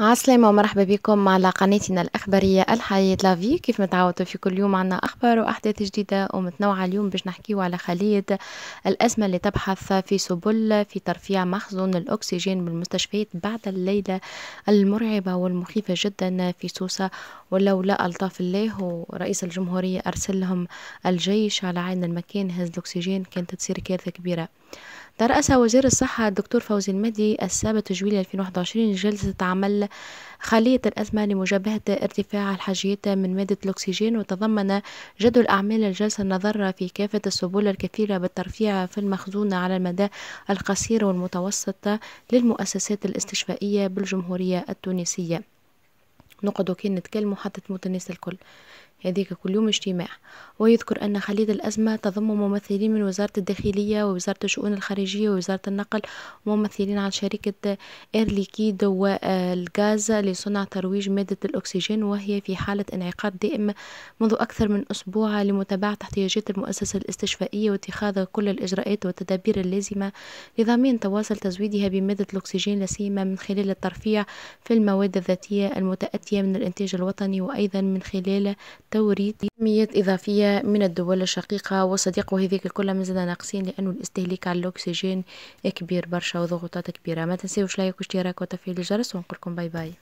عسلامة ومرحبا بكم على قناتنا الأخبارية الحياة لافي كيف متعودوا في كل يوم عنا أخبار وأحداث جديدة ومتنوعة اليوم باش نحكيو على خلية الأزمة اللي تبحث في سبل في ترفيع مخزون الأكسجين بالمستشفيات بعد الليلة المرعبة والمخيفة جدا في سوسة ولولا ألطاف الله ورئيس الجمهورية أرسل لهم الجيش على عين المكان هز الأكسجين كانت تصير كارثة كبيرة ترأس وزير الصحة الدكتور فوزي المدي السابع تجويل 2021 جلسة عمل خلية الأزمة لمجابهة ارتفاع الحاجيات من مادة الأكسجين وتضمن جدول أعمال الجلسة النظر في كافة السبل الكفيلة بالترفيع في المخزون على المدى القصير والمتوسط للمؤسسات الاستشفائية بالجمهورية التونسية نقعدوا كي نتكلموا حتى تموت الناس الكل هذيك كل يوم اجتماع ويذكر أن خليط الأزمة تضم ممثلين من وزارة الداخلية ووزارة الشؤون الخارجية ووزارة النقل وممثلين عن شركة إيرليكيد والغاز آه، لصنع ترويج مادة الأكسجين وهي في حالة انعقاد دائم منذ أكثر من أسبوع لمتابعة احتياجات المؤسسة الاستشفائية واتخاذ كل الإجراءات والتدابير اللازمة لضمان تواصل تزويدها بمادة الأكسجين لسيما من خلال الترفيع في المواد الذاتية المتأتية من الإنتاج الوطني وأيضا من خلال توريد كميات إضافية من الدول الشقيقة والصديق وهذيك كلها مازلنا ناقصين لأنه الاستهلاك على الأكسجين كبير برشا وضغوطات كبيرة ما تنساوش لايك واشتراك وتفعيل الجرس ونقولكم باي باي